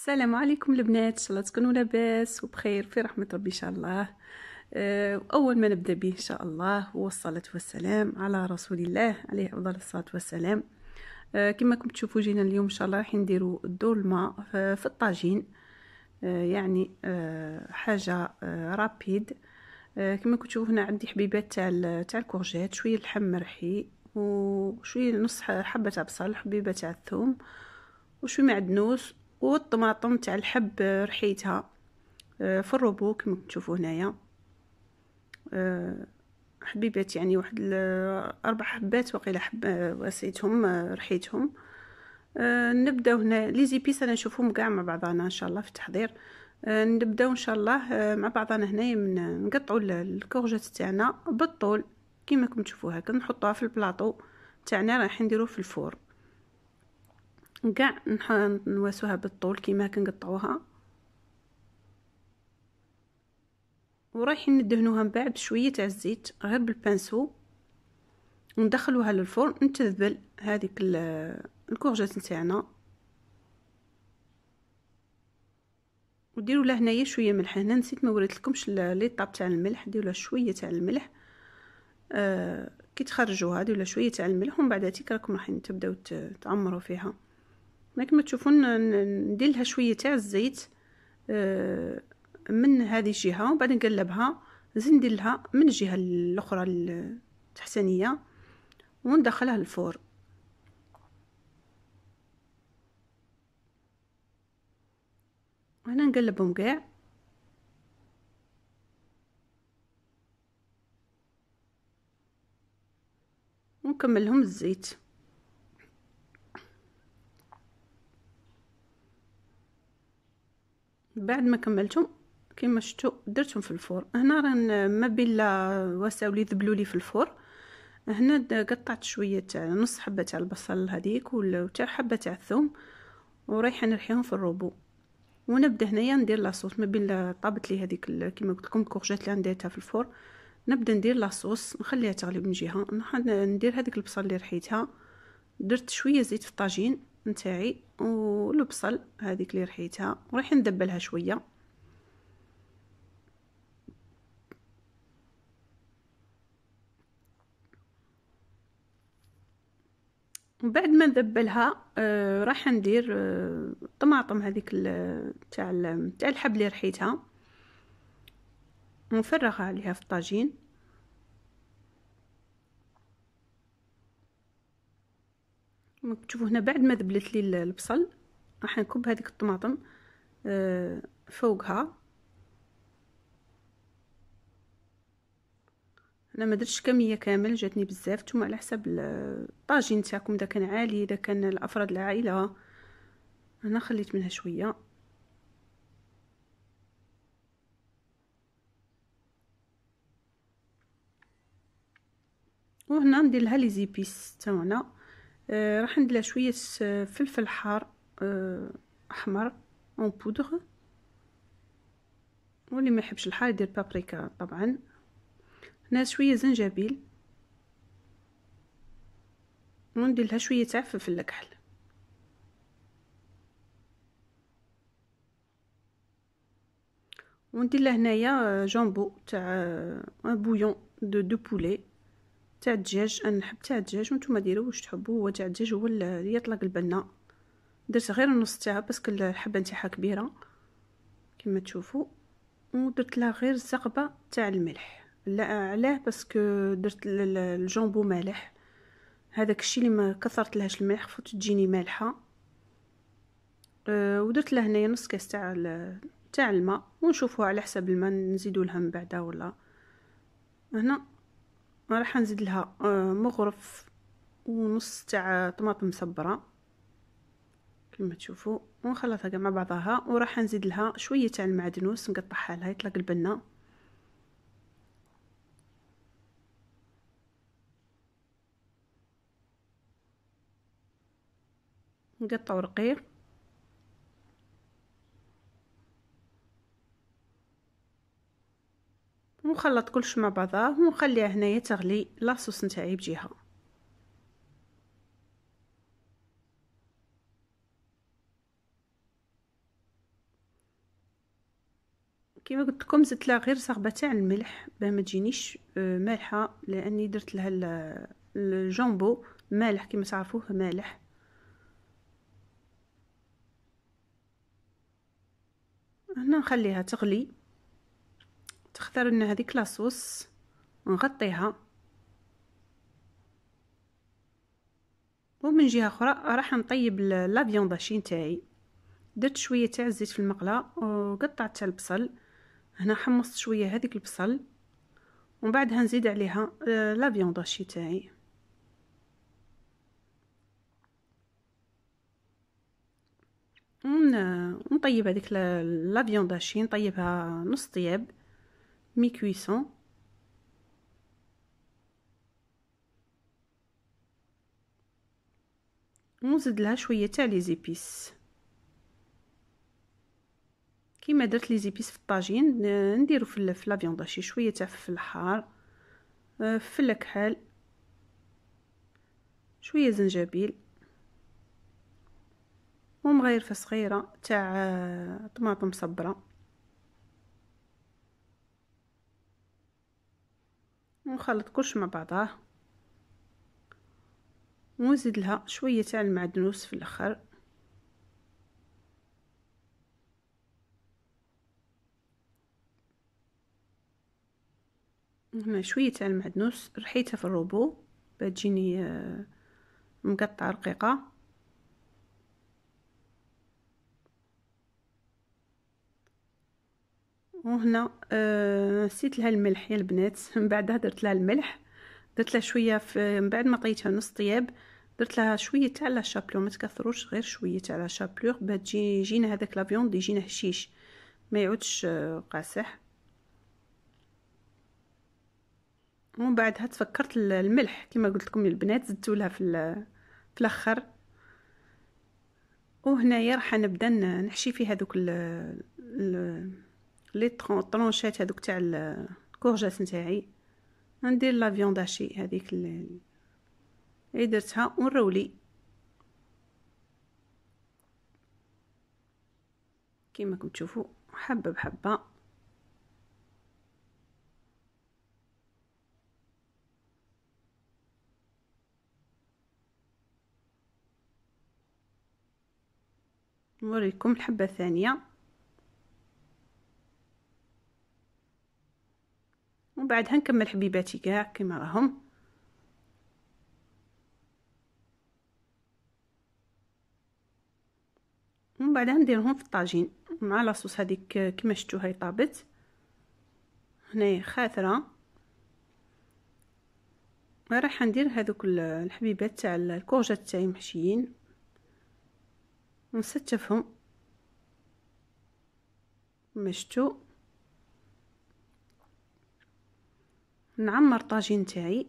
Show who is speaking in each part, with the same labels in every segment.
Speaker 1: السلام عليكم البنات ان شاء الله تكونوا لاباس وبخير في رحمه ربي ان شاء الله آه، اول ما نبدا به ان شاء الله هو الصلاه والسلام على رسول الله عليه افضل الصلاه والسلام آه، كما كنتم تشوفوا جينا اليوم ان شاء الله راح نديروا الدولمه في الطاجين آه، يعني حاجه رابيد كما تشوفوا هنا عندي حبيبات تاع تاع الكورجيت شويه لحم مرحي وشويه نص حبه تاع بصل حبيبه تاع الثوم وشويه معدنوس والطماطم تاع الحب آه، رحيتها آه، في الروبو كما تشوفوا هنايا آه، حبيبات يعني واحد اربع حبات وقيله حب وسيتهم رحيتهم نبداو هنا لي زيبيس انا نشوفهم كاع مع بعضنا ان شاء الله في التحضير نبداو ان شاء الله مع بعضنا هنايا من نقطعوا الكورجات تاعنا بالطول كيما راكم تشوفوها كنحطوها في البلاطو تاعنا رايحين نديروه في الفور كاع نواسوها بالطول كيما كنقطعوها ورايحين ندهنوها من بعد بشويه تاع الزيت غير بالبانسو وندخلوها للفرن نتذبل هذيك الكورجات نتاعنا وديروا له هنايا شويه ملح هنا نسيت ما وريت لكمش ليطاب تاع الملح ديروا له شويه تاع الملح آه كي تخرجوها ديروا له شويه تاع الملح ومن بعد هاتيك راكم راح تبداو تعمروا فيها هنا كما تشوفون ندير لها شويه تاع الزيت آه، من هذه الجهه وبعد نقلبها نزيد ندير لها من الجهه الاخرى التحتانيه وندخلها للفرن هنا نقلبهم كاع ونكملهم الزيت بعد ما كملتهم كما شفتوا درتهم في الفرن هنا راه ما بين لا وساو لي ذبلوا لي في الفرن هنا قطعت شويه تاع نص حبه تاع البصل هذيك تاع حبه تاع الثوم ورايحه نرحيهم في الروبو ونبدا هنايا ندير لاصوص ما بين طابت لي هذيك كما قلت لكم الكورجيت اللي عنديتها في الفرن نبدا ندير لاصوص نخليها تغلي من جهه ندير هذيك البصل اللي رحيتها درت شويه زيت في الطاجين نتاعي والبصل هذيك اللي رحيتها وراح ندبلها شويه وبعد ما ندبلها آه، راح ندير الطماطم آه، طماطم هذيك تاع تاع الحب اللي رحيتها ونفرغها عليها في الطاجين تشوفوا هنا بعد ما ذبلت لي البصل راح نكب هذيك الطماطم آه، فوقها انا ما درتش كميه كامل جاتني بزاف نتوما على حسب الطاجين تاعكم اذا كان عالي اذا كان الافراد العائله انا خليت منها شويه وهنا ندير لها لي زيبيس تاعنا آه، راح ندلها شويه فلفل حار آه، احمر اون بودغ واللي ما يحبش الحار يدير بابريكا طبعا هنا شويه زنجبيل وندير لها شويه تاع فلفل الكحل وندير لها هنايا آه، جامبو تاع ان دو دو بولي تاع الدجاج انا نحب تاع الدجاج وانتم ديروا واش تحبوا هو تاع الدجاج هو اللي يطلق البنه درت غير النص تاعها باسكو الحبه نتاعها كبيره كما تشوفوا ودرت لها غير الزقبه تاع الملح لا علاه باسكو درت الجامبو مالح هذاك الشيء اللي ما كثرت لهاش الملح فوت تجيني مالحه أه ودرت لها هنايا نص كاس تاع تاع الماء ونشوفوها على حسب الماء نزيدو لها من بعدها ولا هنا راح نزيد لها آه، مغرف ونص تاع طماطم مصبره كما تشوفوا ونخلطها مع بعضها وراح نزيد لها شويه تاع المعدنوس نقطعها لها يطلق البنه نقطعو رقيق ونخلط كلش مع بعضاه ونخليها هنايا تغلي لاصوص نتاعي بجهه كما قلت لكم زدت لها غير صغبه تاع الملح باه ما تجينيش آه، مالحه لاني درت لها الجامبو مالح كما تعرفوه مالح هنا نخليها تغلي تختار لنا هذيك لاصوص نغطيها ومن جهه اخرى راح نطيب لافيون داشي نتاعي درت شويه تاع الزيت في المقله وقطعت البصل هنا حمصت شويه هذيك البصل ومن بعدها نزيد عليها آه، لافيون داشي تاعي ونطيب هذيك لافيون داشي نطيبها نص طياب mi-cuisson ونزيد لها شويه تاع لي زيبيس كيما درت لي زيبيس في الطاجين نديرو في في لافيون داشي شويه تاع فلفل حار فلفل كحل شويه زنجبيل ومغيرفه صغيره تاع طماطم مصبره ونخلط كلش مع بعضاه ونزيد لها شويه تاع المعدنوس في الاخر هنا شويه تاع المعدنوس رحيتها في الروبو باه تجيني آه، مقطعه رقيقه وهنا آه نسيت لها الملح يا البنات من بعدها درت لها الملح درت لها شويه في من بعد ما طيتها نص طياب درت لها شويه تاع لا شابلو ما تكثروش غير شويه تاع لا شابلو باش تجي يجينا هذاك لافيوند يجينا هشيش ما يعودش آه، قاسح ومن بعدها تفكرت الملح كما قلت لكم البنات زدتو لها في في الاخر وهنايا راح نبدا نحشي فيه هذوك لي طرونشات هذوك تاع الكورجات نتاعي ندير لا فيونداشي هذيك اللي درتها ونرولي كيما راكم تشوفوا حبه بحبه نوريكم الحبه الثانيه وبعدها نكمل حبيباتي كاع كما راهم ومن بعدها نديرهم في الطاجين مع لاصوص هذيك كما شفتوا هاي طابت هنايا خاثره راح ندير هذوك الحبيبات تاع الكورجات تاعي محشيين ونستفهم مشتو نعمر طاجين تاعي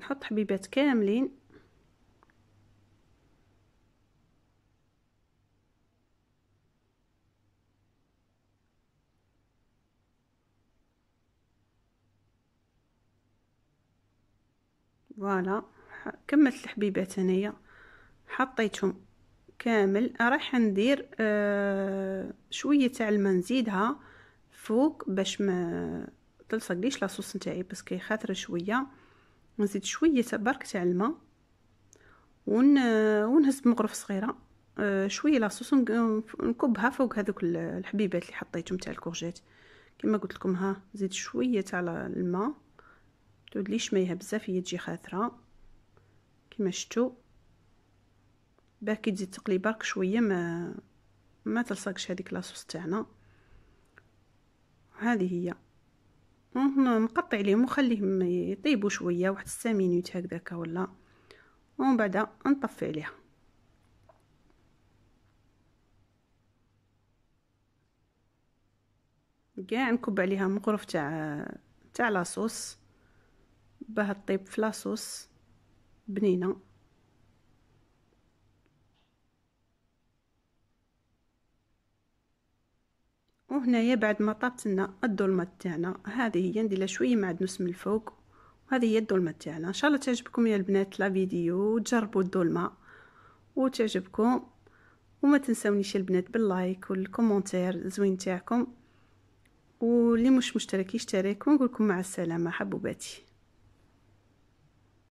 Speaker 1: نحط حبيبات كاملين فوالا كملت الحبيبات انايا حطيتهم كامل راح ندير آه شويه تاع الماء نزيدها فوق باش ما تلصقليش ليش لاصوص نتاعي بس كي خاطره شويه نزيد شويه برك تاع الماء ون آه، ونهز مغرف صغيره آه شويه لاصوص نكبها فوق هذوك الحبيبات اللي حطيتهم تاع الكورجيت كما قلت لكم ها زيد شويه تاع الماء تعود ليش مايها بزاف هي تجي خاثره كما شفتوا باه كي تزيد تقلي برك شويه ما ما تلصقش هذيك لاصوص تاعنا هذه هي نقطع عليهم وخليهم يطيبوا شويه واحد 6 مينوت هكذاك ولا ومن بعد نطفي عليها كاع نكب عليها مقرف تاع تاع لاصوص باه طيب لاصوص بنينه وهنايا بعد ما طابت لنا الدولمه تاعنا هذه هي نديرها شويه معدنوس من الفوق وهذه هي الدولمه تاعنا ان شاء الله تعجبكم يا البنات لا فيديو وتجربوا الدولمه وتعجبكم وما تنسونيش البنات باللايك والكومونتير الزوين تاعكم واللي مش مشترك يشترك ونقول لكم مع السلامه حبوباتي